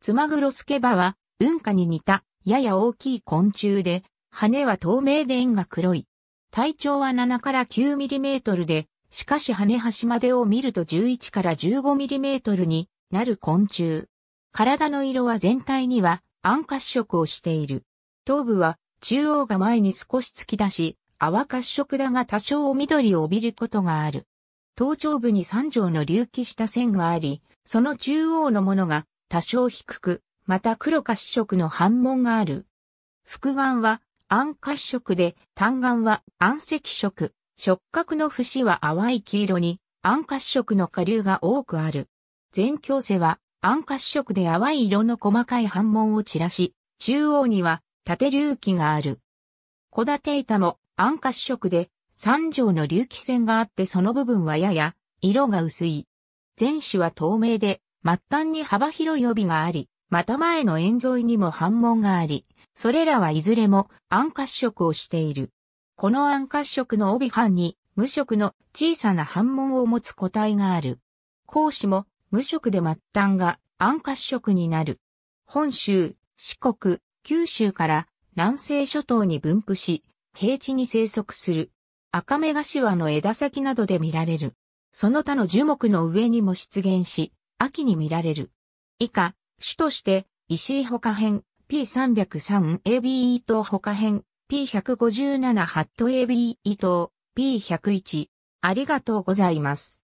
ツマグロスケバは、運河に似た、やや大きい昆虫で、羽は透明で円が黒い。体長は7から9ミリメートルで、しかし羽端までを見ると11から15ミリメートルになる昆虫。体の色は全体には暗褐色をしている。頭部は中央が前に少し突き出し、泡褐色だが多少緑を帯びることがある。頭頂部に3条の隆起した線があり、その中央のものが多少低く、また黒褐色の反紋がある。副眼は暗褐色で、単眼は暗赤色。触角の節は淡い黄色に、暗褐色の下流が多くある。全強背は暗褐色で淡い色の細かい反紋を散らし、中央には縦隆起がある。小立板も暗褐色で三条の隆起線があってその部分はやや色が薄い。前肢は透明で末端に幅広い帯があり、また前の円沿いにも反問があり、それらはいずれも暗褐色をしている。この暗褐色の帯半に無色の小さな反問を持つ個体がある。講師も無色で末端が暗褐色になる。本州、四国、九州から南西諸島に分布し、平地に生息する。赤目頭の枝先などで見られる。その他の樹木の上にも出現し、秋に見られる。以下、種として、石井ほか編、P303AB 伊藤ほか編、P157 ハット AB 伊藤、P101。ありがとうございます。